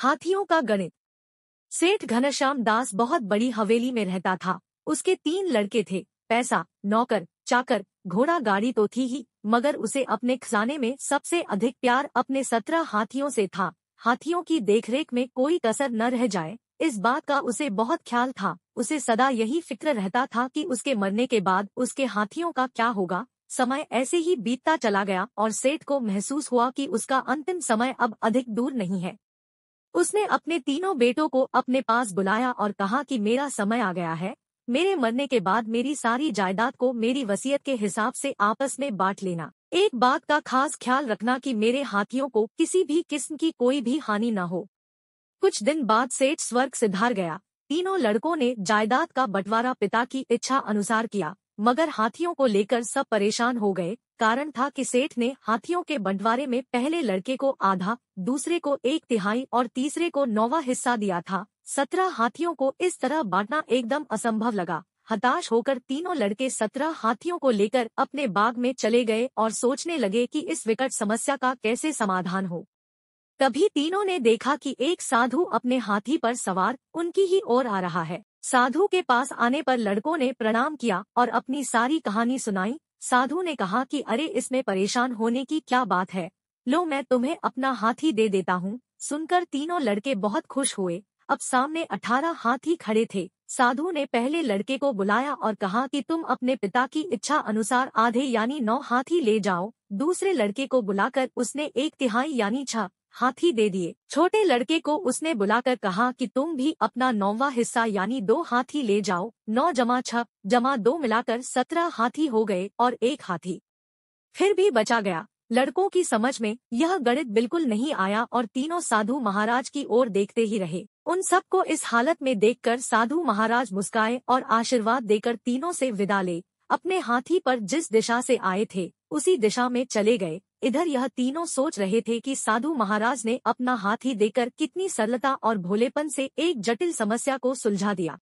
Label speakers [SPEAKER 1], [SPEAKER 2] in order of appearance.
[SPEAKER 1] हाथियों का गणित सेठ घनश्याम दास बहुत बड़ी हवेली में रहता था उसके तीन लड़के थे पैसा नौकर चाकर घोड़ा गाड़ी तो थी ही मगर उसे अपने खजाने में सबसे अधिक प्यार अपने सत्रह हाथियों से था हाथियों की देखरेख में कोई कसर न रह जाए इस बात का उसे बहुत ख्याल था उसे सदा यही फिक्र रहता था कि उसके मरने के बाद उसके हाथियों का क्या होगा समय ऐसे ही बीतता चला गया और सेठ को महसूस हुआ कि उसका अंतिम समय अब अधिक दूर नहीं है उसने अपने तीनों बेटों को अपने पास बुलाया और कहा कि मेरा समय आ गया है मेरे मरने के बाद मेरी सारी जायदाद को मेरी वसीयत के हिसाब से आपस में बांट लेना एक बात का खास ख्याल रखना कि मेरे हाथियों को किसी भी किस्म की कोई भी हानि न हो कुछ दिन बाद सेठ स्वर्ग सिधार गया तीनों लड़कों ने जायदाद का बंटवारा पिता की इच्छा अनुसार किया मगर हाथियों को लेकर सब परेशान हो गए कारण था कि सेठ ने हाथियों के बंटवारे में पहले लड़के को आधा दूसरे को एक तिहाई और तीसरे को नौवा हिस्सा दिया था सत्रह हाथियों को इस तरह बांटना एकदम असंभव लगा हताश होकर तीनों लड़के सत्रह हाथियों को लेकर अपने बाग में चले गए और सोचने लगे कि इस विकट समस्या का कैसे समाधान हो तभी तीनों ने देखा कि एक साधु अपने हाथी पर सवार उनकी ही ओर आ रहा है साधु के पास आने पर लड़कों ने प्रणाम किया और अपनी सारी कहानी सुनाई साधु ने कहा कि अरे इसमें परेशान होने की क्या बात है लो मैं तुम्हें अपना हाथी दे देता हूँ सुनकर तीनों लड़के बहुत खुश हुए अब सामने अठारह हाथी खड़े थे साधु ने पहले लड़के को बुलाया और कहा कि तुम अपने पिता की इच्छा अनुसार आधे यानी नौ हाथी ले जाओ दूसरे लड़के को बुलाकर उसने एक तिहाई यानी छह हाथी दे दिए छोटे लड़के को उसने बुलाकर कहा कि तुम भी अपना नौवा हिस्सा यानी दो हाथी ले जाओ नौ जमा छ जमा दो मिलाकर सत्रह हाथी हो गए और एक हाथी फिर भी बचा गया लड़कों की समझ में यह गणित बिल्कुल नहीं आया और तीनों साधु महाराज की ओर देखते ही रहे उन सबको इस हालत में देखकर साधु महाराज मुस्काए और आशीर्वाद देकर तीनों से विदा ले अपने हाथी पर जिस दिशा से आए थे उसी दिशा में चले गए इधर यह तीनों सोच रहे थे कि साधु महाराज ने अपना हाथ ही देकर कितनी सरलता और भोलेपन से एक जटिल समस्या को सुलझा दिया